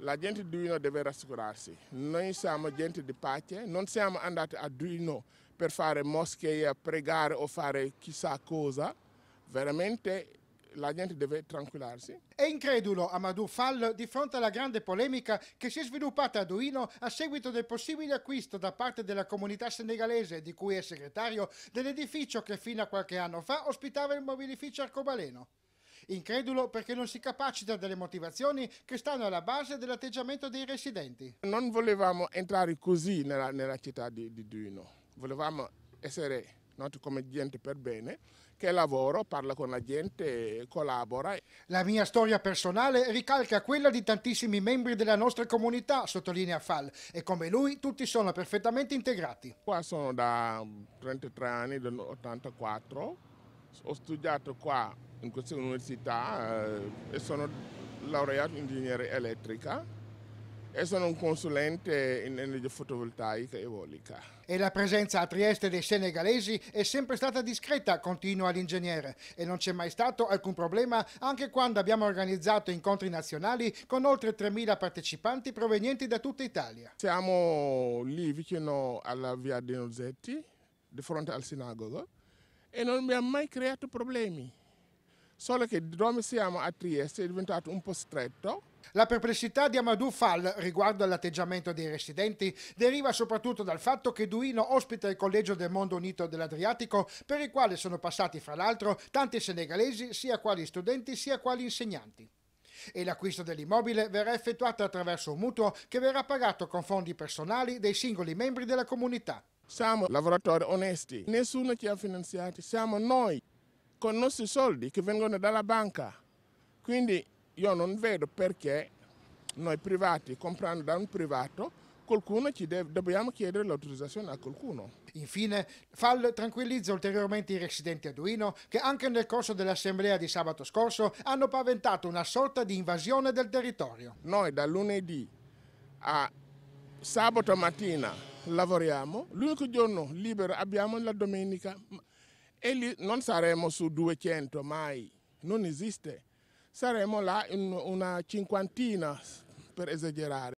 la gente di Duino deve rassicurarsi. Noi siamo gente di pace, non siamo andati a Duino per fare moschee, pregare o fare chissà cosa. Veramente la gente deve tranquillarsi. È incredulo Amadou Fall di fronte alla grande polemica che si è sviluppata a Duino a seguito del possibile acquisto da parte della comunità senegalese, di cui è segretario, dell'edificio che fino a qualche anno fa ospitava il mobilificio arcobaleno incredulo perché non si capacita delle motivazioni che stanno alla base dell'atteggiamento dei residenti. Non volevamo entrare così nella, nella città di, di Duino, volevamo essere noti come gente per bene, che lavora, parla con la gente, collabora. La mia storia personale ricalca quella di tantissimi membri della nostra comunità, sottolinea Fall, e come lui tutti sono perfettamente integrati. Qua sono da 33 anni, 84 ho studiato qua in questa università eh, e sono laureato in ingegneria elettrica e sono un consulente in energia fotovoltaica e eolica. E la presenza a Trieste dei senegalesi è sempre stata discreta, continua l'ingegnere, e non c'è mai stato alcun problema anche quando abbiamo organizzato incontri nazionali con oltre 3.000 partecipanti provenienti da tutta Italia. Siamo lì vicino alla via De Nozetti, di fronte al sinagogo, e non mi ha mai creato problemi. Solo che dove siamo a Trieste è diventato un po' stretto la perplessità di Amadou Fall riguardo all'atteggiamento dei residenti deriva soprattutto dal fatto che Duino ospita il Collegio del Mondo Unito dell'Adriatico, per il quale sono passati fra l'altro tanti senegalesi, sia quali studenti sia quali insegnanti. E l'acquisto dell'immobile verrà effettuato attraverso un mutuo che verrà pagato con fondi personali dei singoli membri della comunità. Siamo lavoratori onesti, nessuno ci ha finanziati, siamo noi con i nostri soldi che vengono dalla banca. Quindi io non vedo perché noi privati, comprando da un privato, qualcuno ci deve, dobbiamo chiedere l'autorizzazione a qualcuno. Infine, Fall tranquillizza ulteriormente i residenti a Duino che anche nel corso dell'assemblea di sabato scorso hanno paventato una sorta di invasione del territorio. Noi da lunedì a sabato mattina lavoriamo, l'unico giorno libero abbiamo la domenica e lì non saremo su 200 mai, non esiste. Saremo là in una cinquantina per esagerare.